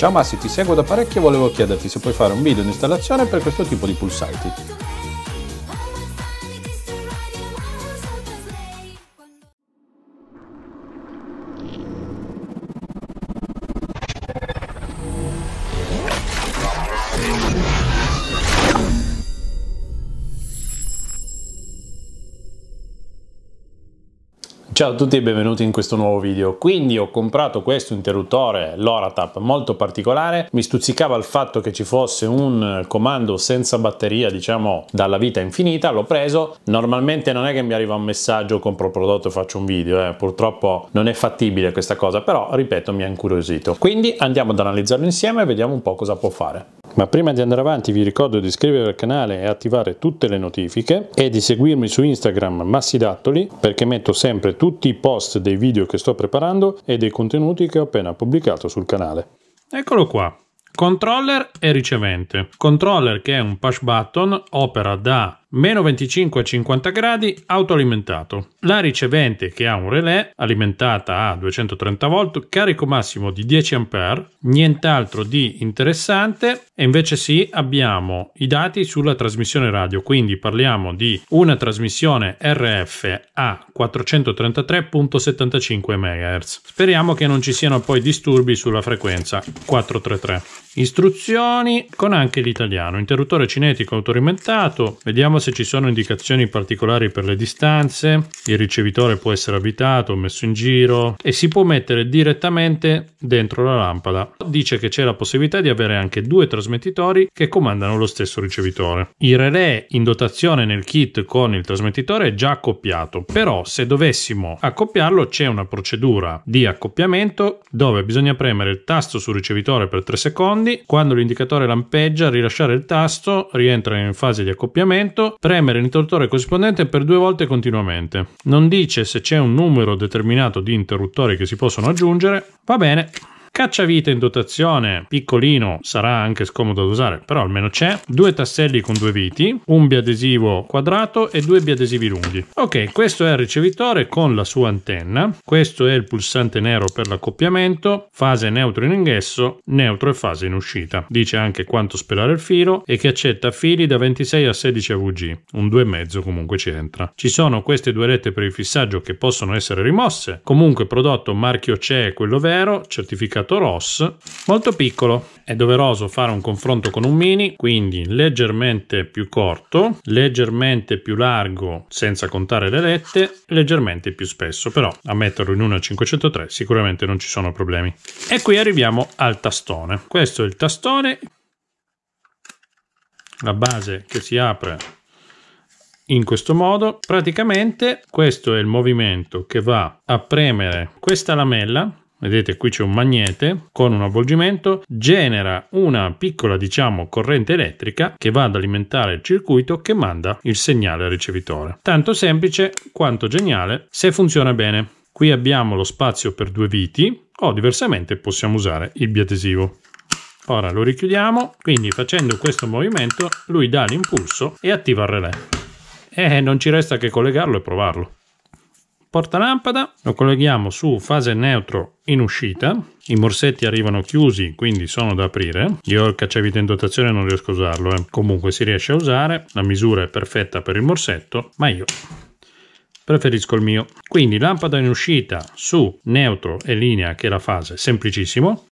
Ciao Massi, ti seguo da parecchio e volevo chiederti se puoi fare un video di installazione per questo tipo di pulsanti. Thank Ciao a tutti e benvenuti in questo nuovo video. Quindi ho comprato questo interruttore, l'Oratap, molto particolare. Mi stuzzicava il fatto che ci fosse un comando senza batteria, diciamo, dalla vita infinita. L'ho preso. Normalmente non è che mi arriva un messaggio, compro il prodotto e faccio un video. Eh. Purtroppo non è fattibile questa cosa, però, ripeto, mi ha incuriosito. Quindi andiamo ad analizzarlo insieme e vediamo un po' cosa può fare. Ma prima di andare avanti vi ricordo di iscrivervi al canale e attivare tutte le notifiche e di seguirmi su Instagram Massidattoli perché metto sempre tutti i post dei video che sto preparando e dei contenuti che ho appena pubblicato sul canale. Eccolo qua, controller e ricevente. Controller che è un push button opera da meno 25 a 50 gradi, autoalimentato. La ricevente che ha un relè alimentata a 230 volt, carico massimo di 10 ampere, nient'altro di interessante e invece sì abbiamo i dati sulla trasmissione radio, quindi parliamo di una trasmissione RF a 433.75 MHz. Speriamo che non ci siano poi disturbi sulla frequenza 433. Istruzioni con anche l'italiano, interruttore cinetico autoalimentato, vediamo se ci sono indicazioni particolari per le distanze, il ricevitore può essere abitato, messo in giro e si può mettere direttamente dentro la lampada. Dice che c'è la possibilità di avere anche due trasmettitori che comandano lo stesso ricevitore. Il relè in dotazione nel kit con il trasmettitore è già accoppiato, però se dovessimo accoppiarlo c'è una procedura di accoppiamento dove bisogna premere il tasto sul ricevitore per 3 secondi secondi. Quando l'indicatore lampeggia, rilasciare il tasto, rientra in fase di accoppiamento, premere l'interruttore corrispondente per due volte continuamente. Non dice se c'è un numero determinato di interruttori che si possono aggiungere. Va bene. Cacciavite in dotazione, piccolino, sarà anche scomodo da usare, però almeno c'è. Due tasselli con due viti, un biadesivo quadrato e due biadesivi lunghi. Ok, questo è il ricevitore con la sua antenna. Questo è il pulsante nero per l'accoppiamento, fase neutro in ingresso, neutro e fase in uscita. Dice anche quanto spelare il filo e che accetta fili da 26 a 16 AVG, un 2,5 comunque ci entra. Ci sono queste due rette per il fissaggio che possono essere rimosse. Comunque prodotto marchio CE quello vero, certificato mercato ROS molto piccolo. È doveroso fare un confronto con un mini, quindi leggermente più corto, leggermente più largo senza contare le lette, leggermente più spesso, però a metterlo in una 503 sicuramente non ci sono problemi. E qui arriviamo al tastone. Questo è il tastone, la base che si apre in questo modo praticamente questo è il movimento che va a premere questa lamella vedete qui c'è un magnete con un avvolgimento, genera una piccola diciamo corrente elettrica che va ad alimentare il circuito che manda il segnale al ricevitore. Tanto semplice quanto geniale se funziona bene. Qui abbiamo lo spazio per due viti o diversamente possiamo usare il biadesivo. Ora lo richiudiamo, quindi facendo questo movimento lui dà l'impulso e attiva il relè. E eh, non ci resta che collegarlo e provarlo porta lampada, lo colleghiamo su fase neutro in uscita, i morsetti arrivano chiusi quindi sono da aprire, io il cacciavite in dotazione non riesco a usarlo, eh. comunque si riesce a usare, la misura è perfetta per il morsetto, ma io preferisco il mio. Quindi lampada in uscita su neutro e linea che è la fase, semplicissimo,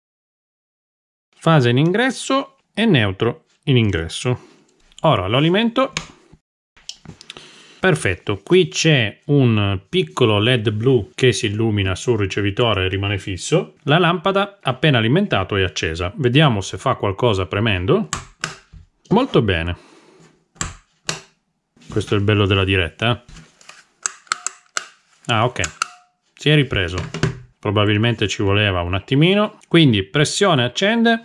fase in ingresso e neutro in ingresso. Ora lo alimento Perfetto, qui c'è un piccolo LED blu che si illumina sul ricevitore e rimane fisso. La lampada appena alimentato è accesa. Vediamo se fa qualcosa premendo. Molto bene. Questo è il bello della diretta. Eh? Ah, ok. Si è ripreso. Probabilmente ci voleva un attimino. Quindi pressione accende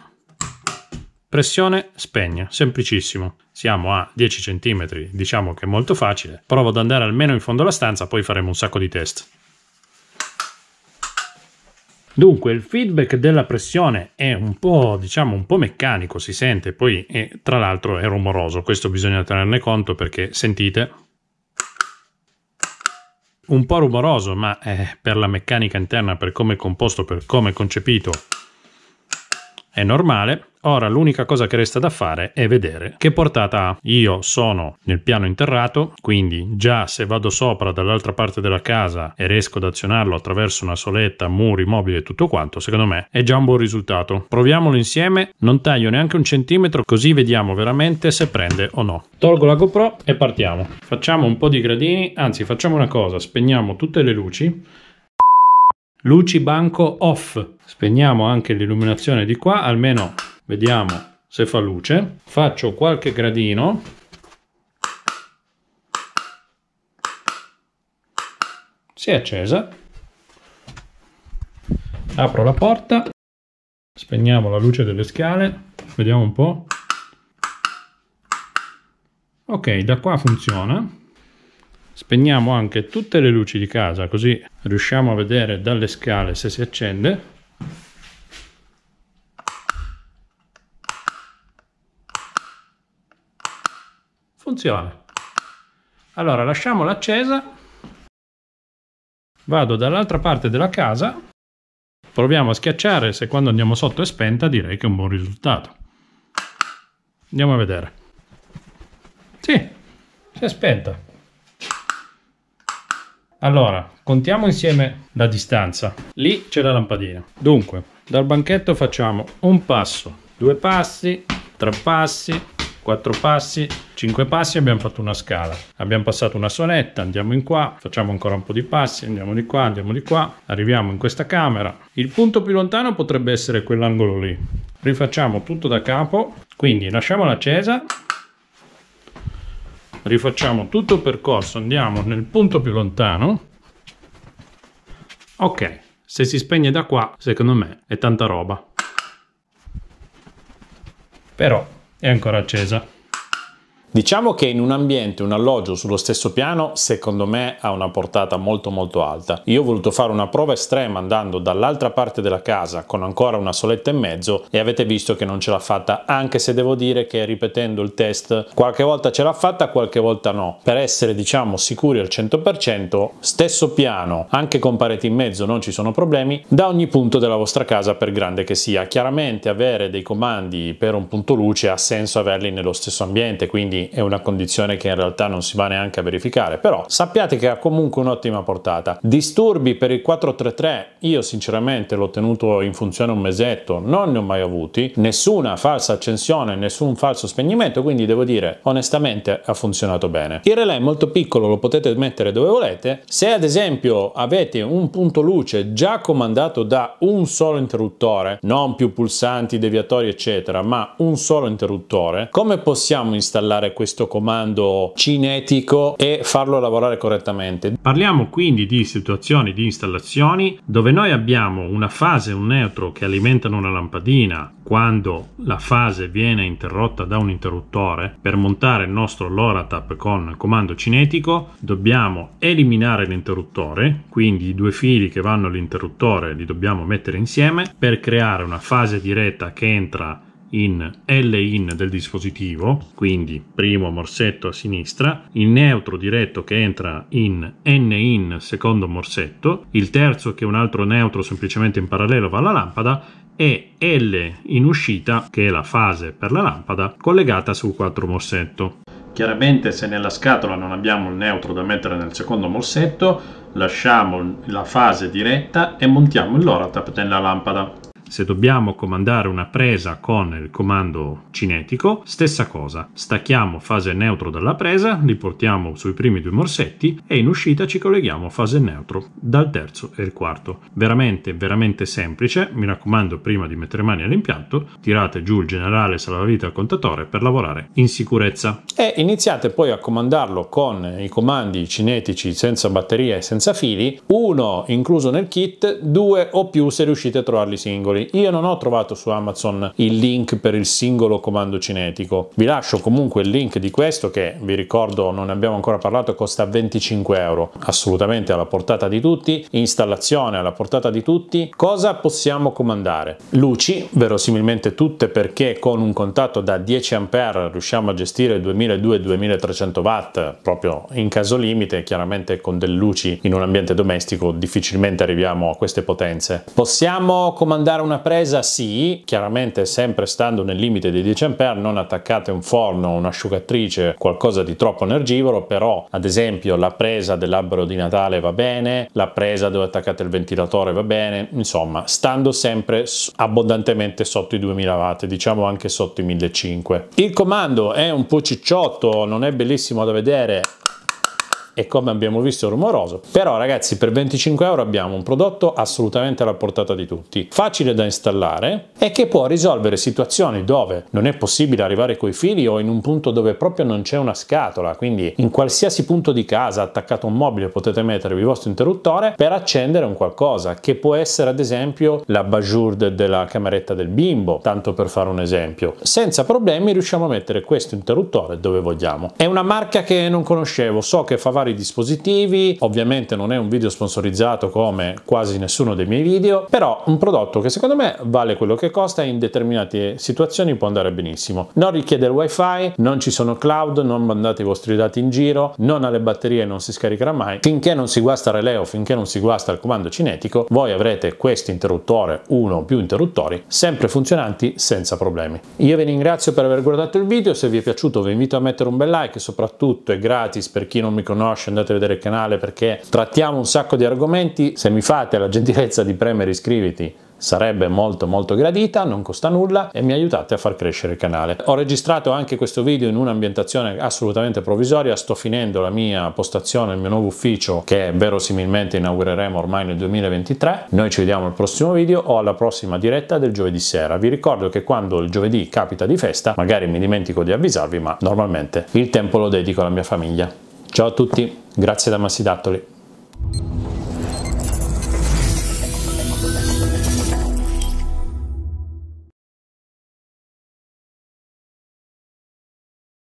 Pressione spegne, semplicissimo. Siamo a 10 cm, diciamo che è molto facile. Provo ad andare almeno in fondo alla stanza, poi faremo un sacco di test. Dunque, il feedback della pressione è un po', diciamo, un po' meccanico, si sente, poi e, tra l'altro è rumoroso, questo bisogna tenerne conto perché sentite un po' rumoroso, ma eh, per la meccanica interna, per come è composto, per come è concepito, è normale. Ora l'unica cosa che resta da fare è vedere che portata ha. Io sono nel piano interrato, quindi già se vado sopra dall'altra parte della casa e riesco ad azionarlo attraverso una soletta, muri, mobili e tutto quanto, secondo me è già un buon risultato. Proviamolo insieme, non taglio neanche un centimetro così vediamo veramente se prende o no. Tolgo la GoPro e partiamo. Facciamo un po' di gradini, anzi facciamo una cosa, spegniamo tutte le luci luci banco off. Spegniamo anche l'illuminazione di qua, almeno vediamo se fa luce faccio qualche gradino si è accesa apro la porta spegniamo la luce delle scale vediamo un po ok da qua funziona spegniamo anche tutte le luci di casa così riusciamo a vedere dalle scale se si accende funziona. Allora lasciamola accesa, vado dall'altra parte della casa, proviamo a schiacciare, se quando andiamo sotto è spenta direi che è un buon risultato. Andiamo a vedere. Sì, si è spenta. Allora, contiamo insieme la distanza. Lì c'è la lampadina. Dunque, dal banchetto facciamo un passo, due passi, tre passi, 4 passi, 5 passi abbiamo fatto una scala. Abbiamo passato una sonetta, andiamo in qua, facciamo ancora un po' di passi, andiamo di qua, andiamo di qua, arriviamo in questa camera. Il punto più lontano potrebbe essere quell'angolo lì. Rifacciamo tutto da capo, quindi lasciamola accesa, rifacciamo tutto il percorso, andiamo nel punto più lontano. Ok, se si spegne da qua, secondo me è tanta roba. Però è ancora accesa Diciamo che in un ambiente un alloggio sullo stesso piano secondo me ha una portata molto molto alta. Io ho voluto fare una prova estrema andando dall'altra parte della casa con ancora una soletta e mezzo e avete visto che non ce l'ha fatta anche se devo dire che ripetendo il test qualche volta ce l'ha fatta qualche volta no. Per essere diciamo sicuri al 100% stesso piano anche con pareti in mezzo non ci sono problemi da ogni punto della vostra casa per grande che sia. Chiaramente avere dei comandi per un punto luce ha senso averli nello stesso ambiente quindi è una condizione che in realtà non si va neanche a verificare, però sappiate che ha comunque un'ottima portata. Disturbi per il 433 io sinceramente l'ho tenuto in funzione un mesetto, non ne ho mai avuti, nessuna falsa accensione, nessun falso spegnimento, quindi devo dire onestamente ha funzionato bene. Il relè è molto piccolo, lo potete mettere dove volete, se ad esempio avete un punto luce già comandato da un solo interruttore, non più pulsanti, deviatori eccetera, ma un solo interruttore, come possiamo installare usare questo comando cinetico e farlo lavorare correttamente. Parliamo quindi di situazioni di installazioni dove noi abbiamo una fase e un neutro che alimentano una lampadina quando la fase viene interrotta da un interruttore. Per montare il nostro LoRaTAP con comando cinetico dobbiamo eliminare l'interruttore, quindi i due fili che vanno all'interruttore li dobbiamo mettere insieme per creare una fase diretta che entra in L-in del dispositivo, quindi primo morsetto a sinistra, il neutro diretto che entra in N-in secondo morsetto, il terzo che è un altro neutro semplicemente in parallelo va alla lampada e L in uscita, che è la fase per la lampada, collegata sul quattro morsetto. Chiaramente se nella scatola non abbiamo il neutro da mettere nel secondo morsetto, lasciamo la fase diretta e montiamo il LoRaTAP della lampada. Se dobbiamo comandare una presa con il comando cinetico, stessa cosa. Stacchiamo fase neutro dalla presa, li portiamo sui primi due morsetti e in uscita ci colleghiamo a fase neutro dal terzo e il quarto. Veramente, veramente semplice. Mi raccomando, prima di mettere mani all'impianto, tirate giù il generale salvavita al contatore per lavorare in sicurezza. E iniziate poi a comandarlo con i comandi cinetici senza batteria e senza fili, uno incluso nel kit, due o più se riuscite a trovarli singoli euro. Io non ho trovato su Amazon il link per il singolo comando cinetico. Vi lascio comunque il link di questo che vi ricordo non ne abbiamo ancora parlato, costa 25 euro, assolutamente alla portata di tutti, installazione alla portata di tutti. Cosa possiamo comandare? Luci, verosimilmente tutte perché con un contatto da 10 A riusciamo a gestire 2200-2300 watt proprio in caso limite, chiaramente con delle luci in un ambiente domestico difficilmente arriviamo a queste potenze. Possiamo comandare un una presa sì, chiaramente sempre stando nel limite dei 10 A, non attaccate un forno, un'asciugatrice, qualcosa di troppo energivoro, però ad esempio la presa dell'albero di Natale va bene, la presa dove attaccate il ventilatore va bene, insomma, stando sempre abbondantemente sotto i 2000 watt, diciamo anche sotto i 1500. Il comando è un po' cicciotto, non è bellissimo da vedere, e come abbiamo visto è rumoroso. Però ragazzi per 25 euro abbiamo un prodotto assolutamente alla portata di tutti, facile da installare e che può risolvere situazioni dove non è possibile arrivare coi fili o in un punto dove proprio non c'è una scatola, quindi in qualsiasi punto di casa attaccato a un mobile potete mettervi il vostro interruttore per accendere un qualcosa che può essere ad esempio la bajour della cameretta del bimbo, tanto per fare un esempio. Senza problemi riusciamo a mettere questo interruttore dove vogliamo. È una marca che non conoscevo, so che fa vari vari dispositivi, ovviamente non è un video sponsorizzato come quasi nessuno dei miei video, però un prodotto che secondo me vale quello che costa in determinate situazioni può andare benissimo. Non richiede il wifi, non ci sono cloud, non mandate i vostri dati in giro, non ha le batterie non si scaricherà mai. Finché non si guasta relè o finché non si guasta il comando cinetico, voi avrete questo interruttore, uno o più interruttori, sempre funzionanti senza problemi. Io vi ringrazio per aver guardato il video, se vi è piaciuto vi invito a mettere un bel like, soprattutto è gratis per chi non mi conosce scendete a vedere il canale perché trattiamo un sacco di argomenti, se mi fate la gentilezza di premere iscriviti sarebbe molto molto gradita, non costa nulla e mi aiutate a far crescere il canale. Ho registrato anche questo video in un'ambientazione assolutamente provvisoria, sto finendo la mia postazione, il mio nuovo ufficio che verosimilmente inaugureremo ormai nel 2023. Noi ci vediamo al prossimo video o alla prossima diretta del giovedì sera. Vi ricordo che quando il giovedì capita di festa, magari mi dimentico di avvisarvi, ma normalmente il tempo lo dedico alla mia famiglia. Ciao a tutti, grazie da Massidattoli.